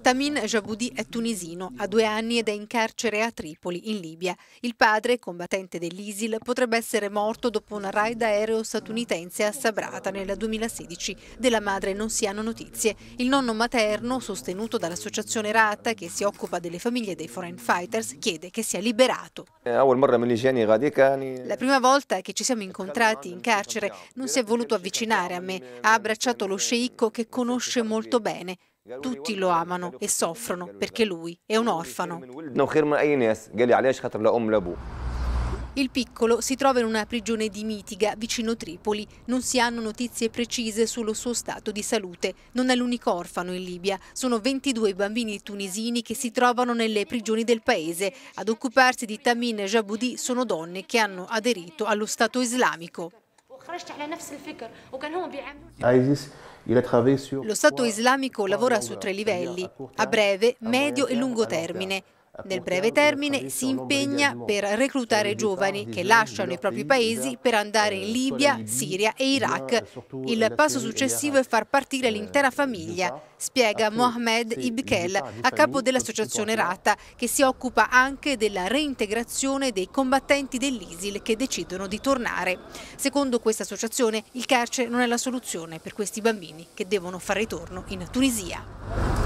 Tamin Jaboudi è tunisino, ha due anni ed è in carcere a Tripoli, in Libia. Il padre, combattente dell'ISIL, potrebbe essere morto dopo un raid aereo statunitense a Sabrata nel 2016. Della madre non si hanno notizie. Il nonno materno, sostenuto dall'associazione RAT, che si occupa delle famiglie dei foreign fighters, chiede che sia liberato. La prima volta che ci siamo incontrati in carcere non si è voluto avvicinare a me, ha abbracciato lo sceicco che conosce molto bene. Tutti lo amano e soffrono perché lui è un orfano. Il piccolo si trova in una prigione di Mitiga, vicino Tripoli. Non si hanno notizie precise sullo suo stato di salute. Non è l'unico orfano in Libia. Sono 22 bambini tunisini che si trovano nelle prigioni del paese. Ad occuparsi di Tamin e Jaboudi sono donne che hanno aderito allo Stato islamico. Lo Stato islamico lavora su tre livelli, a breve, medio e lungo termine. Nel breve eh, termine si impegna per reclutare giovani che lasciano i propri paesi per andare in eh, Libia, Siria e Iraq. Eh, il passo successivo è far partire l'intera famiglia, spiega Mohamed Ibkel, a capo dell'associazione Rata, che si occupa anche della reintegrazione dei combattenti dell'ISIL che decidono di tornare. Secondo questa associazione il carcere non è la soluzione per questi bambini che devono far ritorno in Tunisia.